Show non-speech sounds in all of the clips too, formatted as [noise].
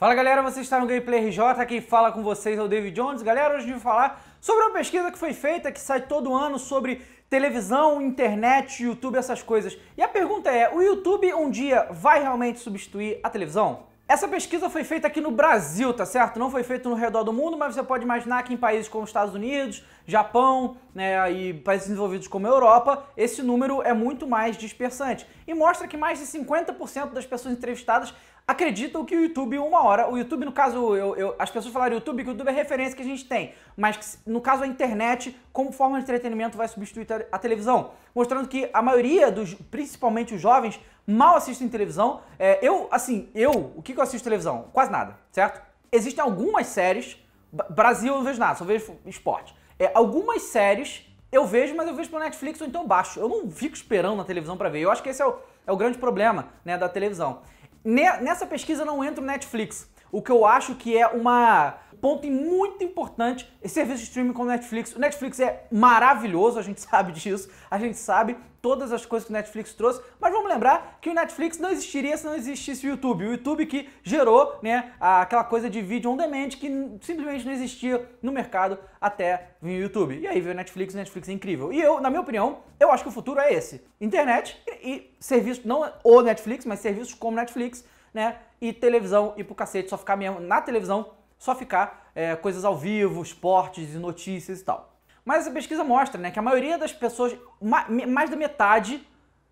Fala galera, você está no Gameplay RJ, quem fala com vocês é o David Jones. Galera, hoje eu vou falar sobre uma pesquisa que foi feita, que sai todo ano sobre televisão, internet, YouTube, essas coisas. E a pergunta é, o YouTube um dia vai realmente substituir a televisão? Essa pesquisa foi feita aqui no Brasil, tá certo? Não foi feita no redor do mundo, mas você pode imaginar que em países como Estados Unidos, Japão né, e países desenvolvidos como a Europa, esse número é muito mais dispersante. E mostra que mais de 50% das pessoas entrevistadas acreditam que o YouTube, uma hora, o YouTube, no caso, eu, eu, as pessoas falaram YouTube, que o YouTube é a referência que a gente tem, mas no caso a internet, como forma de entretenimento, vai substituir a televisão. Mostrando que a maioria dos, principalmente os jovens, mal assistem televisão. É, eu, assim, eu, o que, que eu assisto televisão? Quase nada, certo? Existem algumas séries, Brasil eu não vejo nada, só vejo esporte. É, algumas séries eu vejo, mas eu vejo pelo Netflix ou então baixo. Eu não fico esperando na televisão para ver. Eu acho que esse é o, é o grande problema né, da televisão. nessa pesquisa não entra o Netflix. O que eu acho que é uma ponto muito importante esse serviço de streaming como o Netflix. O Netflix é maravilhoso, a gente [laughs] sabe disso, a gente sabe todas as coisas que o Netflix trouxe, mas vamos lembrar que o Netflix não existiria se não existisse o YouTube. O YouTube que gerou né, aquela coisa de vídeo on demand que simplesmente não existia no mercado até vir o YouTube. E aí veio o Netflix, o Netflix é incrível. E eu, na minha opinião, eu acho que o futuro é esse. Internet e, e serviços, não o Netflix, mas serviços como Netflix, né? E televisão e pro cacete, só ficar mesmo na televisão só ficar é, coisas ao vivo, esportes e notícias e tal. Mas a pesquisa mostra né, que a maioria das pessoas, mais da metade,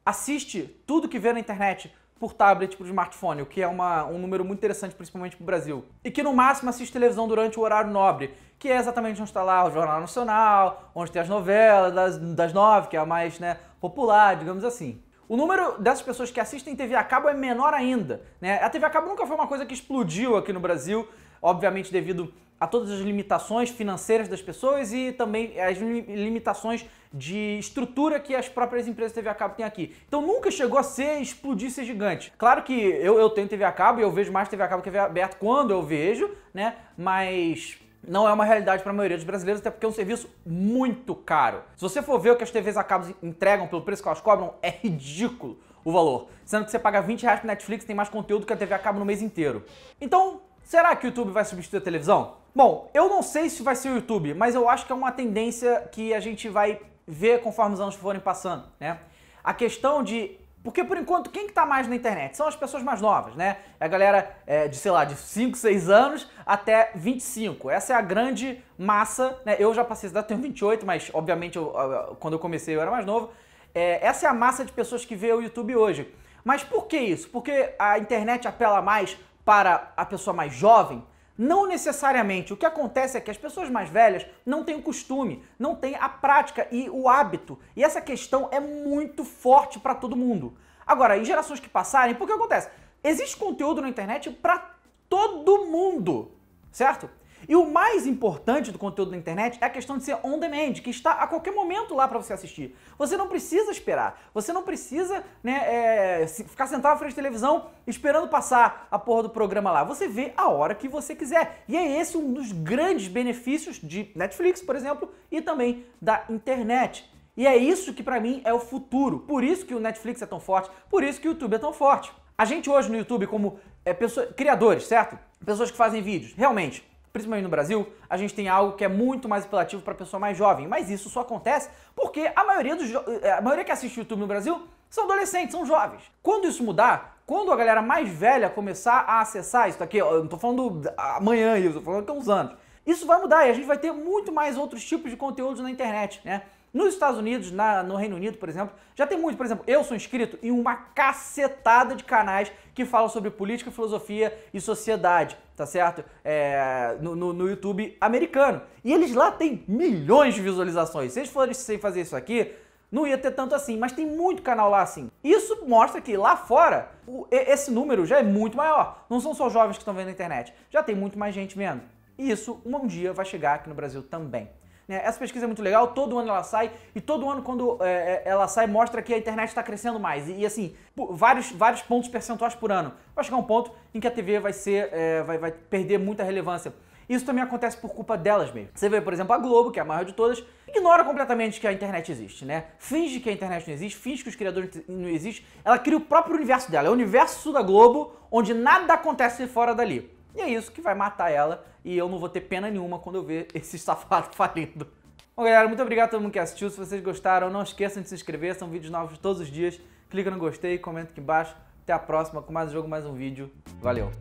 assiste tudo que vê na internet por tablet, por smartphone, o que é uma, um número muito interessante, principalmente para o Brasil. E que no máximo assiste televisão durante o horário nobre, que é exatamente onde está lá o Jornal Nacional, onde tem as novelas das, das nove, que é a mais né, popular, digamos assim. O número dessas pessoas que assistem TV a cabo é menor ainda. Né? A TV a cabo nunca foi uma coisa que explodiu aqui no Brasil obviamente devido a todas as limitações financeiras das pessoas e também as limitações de estrutura que as próprias empresas TV a cabo têm aqui. Então nunca chegou a ser explodir ser gigante. Claro que eu, eu tenho TV a cabo e eu vejo mais TV a cabo que TV aberto quando eu vejo, né? Mas não é uma realidade para a maioria dos brasileiros, até porque é um serviço muito caro. Se você for ver o que as TVs a cabo entregam pelo preço que elas cobram, é ridículo o valor. Sendo que você paga 20 reais para Netflix tem mais conteúdo que a TV a cabo no mês inteiro. Então, Será que o YouTube vai substituir a televisão? Bom, eu não sei se vai ser o YouTube, mas eu acho que é uma tendência que a gente vai ver conforme os anos forem passando, né? A questão de porque por enquanto, quem que tá mais na internet? São as pessoas mais novas, né? É a galera é, de, sei lá, de 5, 6 anos até 25. Essa é a grande massa, né? Eu já passei idade, tenho 28, mas obviamente eu, quando eu comecei eu era mais novo. É, essa é a massa de pessoas que vê o YouTube hoje. Mas por que isso? Porque a internet apela mais para a pessoa mais jovem? Não necessariamente. O que acontece é que as pessoas mais velhas não têm o costume, não têm a prática e o hábito. E essa questão é muito forte para todo mundo. Agora, em gerações que passarem, porque acontece? Existe conteúdo na internet para todo mundo, certo? E o mais importante do conteúdo na internet é a questão de ser on demand, que está a qualquer momento lá para você assistir. Você não precisa esperar, você não precisa né, é, ficar sentado à frente da televisão esperando passar a porra do programa lá. Você vê a hora que você quiser. E é esse um dos grandes benefícios de Netflix, por exemplo, e também da internet. E é isso que para mim é o futuro. Por isso que o Netflix é tão forte, por isso que o YouTube é tão forte. A gente hoje no YouTube como é, pessoa, criadores, certo? Pessoas que fazem vídeos, realmente Principalmente no Brasil, a gente tem algo que é muito mais apelativo para a pessoa mais jovem, mas isso só acontece porque a maioria, dos eh, a maioria que assiste YouTube no Brasil são adolescentes, são jovens. Quando isso mudar, quando a galera mais velha começar a acessar isso aqui, eu não tô falando amanhã, eu tô falando que uns anos, isso vai mudar e a gente vai ter muito mais outros tipos de conteúdos na internet, né? Nos Estados Unidos, na, no Reino Unido, por exemplo, já tem muito. Por exemplo, eu sou inscrito em uma cacetada de canais que falam sobre política, filosofia e sociedade, tá certo? É, no, no, no, YouTube americano. E eles lá têm milhões de visualizações. Se eles fossem fazer isso aqui, não ia ter tanto assim, mas tem muito canal lá assim. Isso mostra que lá fora o, esse número já é muito maior. Não são só jovens que estão vendo a internet, já tem muito mais gente vendo. E isso um dia vai chegar aqui no Brasil também. Né? Essa pesquisa é muito legal, todo ano ela sai, e todo ano quando é, é ela sai mostra que a internet está crescendo mais. E, e, assim, vários, vários pontos percentuais por ano. Vai chegar um ponto em que a TV vai, ser, é, vai, vai perder muita relevância. Isso também acontece por culpa delas mesmo. Você vê, por exemplo, a Globo, que é a maior de todas, ignora completamente que a internet existe, né? Finge que a internet não existe, finge que os criadores não existem. Ela cria o próprio universo dela. É o universo da Globo, onde nada acontece fora dali. E é isso que vai matar ela e eu não vou ter pena nenhuma quando eu ver esse [laughs] safado falindo. Bom, galera, muito obrigado a todo mundo que assistiu. Se vocês gostaram, não esqueçam de se inscrever, são vídeos novos todos os dias. Clica no gostei, comenta aqui embaixo. Até a próxima com mais um jogo, mais um vídeo. Valeu!